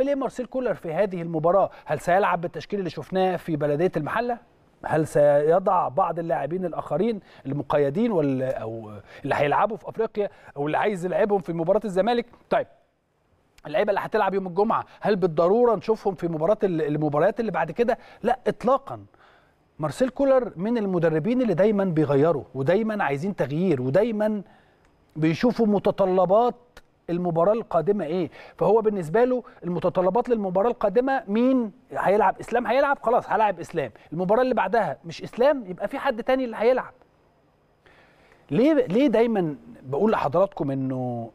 بيليه مارسيل كولر في هذه المباراه هل سيلعب بالتشكيل اللي شفناه في بلديه المحله هل سيضع بعض اللاعبين الاخرين المقيدين وال او اللي هيلعبوا في افريقيا او اللي عايز يلعبهم في مباراه الزمالك طيب اللعيبه اللي هتلعب يوم الجمعه هل بالضروره نشوفهم في مباراه المباريات اللي بعد كده لا اطلاقا مارسيل كولر من المدربين اللي دايما بيغيروا ودايما عايزين تغيير ودايما بيشوفوا متطلبات المباراه القادمه ايه فهو بالنسبه له المتطلبات للمباراه القادمه مين هيلعب اسلام هيلعب خلاص هلعب اسلام المباراه اللي بعدها مش اسلام يبقى في حد تاني اللي هيلعب ليه ليه دايما بقول لحضراتكم انه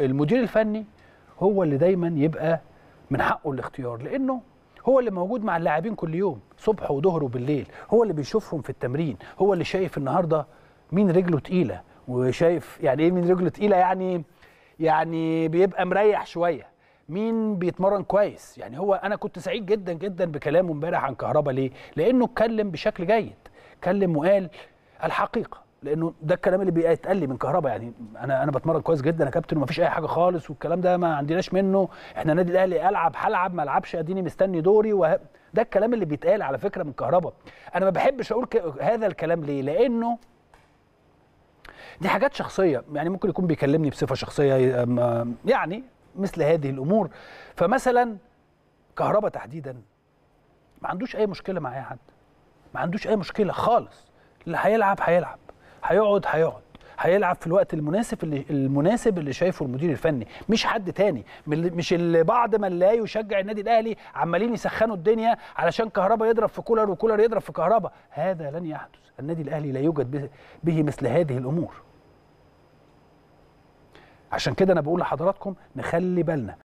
المدير الفني هو اللي دايما يبقى من حقه الاختيار لانه هو اللي موجود مع اللاعبين كل يوم صبح وظهر وبالليل هو اللي بيشوفهم في التمرين هو اللي شايف النهارده مين رجله تقيله وشايف يعني ايه مين رجله تقيله يعني يعني بيبقى مريح شويه مين بيتمرن كويس يعني هو انا كنت سعيد جدا جدا بكلامه امبارح عن كهربا ليه لانه اتكلم بشكل جيد اتكلم وقال الحقيقه لانه ده الكلام اللي بيتقال لي من كهربا يعني انا انا بتمرن كويس جدا يا كابتن ومفيش اي حاجه خالص والكلام ده ما عندناش منه احنا النادي الاهلي العب هلعب ما العبش اديني مستني دوري وه... ده الكلام اللي بيتقال على فكره من كهربا انا ما بحبش اقول ك... هذا الكلام ليه لانه دي حاجات شخصيه يعني ممكن يكون بيكلمني بصفه شخصيه يعني مثل هذه الامور فمثلا كهربا تحديدا ما عندوش اي مشكله مع اي حد ما عندوش اي مشكله خالص اللي هيلعب هيلعب هيقعد هيقعد هيلعب في الوقت المناسب اللي المناسب اللي شايفه المدير الفني مش حد تاني مش اللي بعد ما لا يشجع النادي الاهلي عمالين يسخنوا الدنيا علشان كهربا يضرب في كولر وكولر يضرب في كهربا هذا لن يحدث النادي الاهلي لا يوجد به مثل هذه الامور عشان كده انا بقول لحضراتكم نخلي بالنا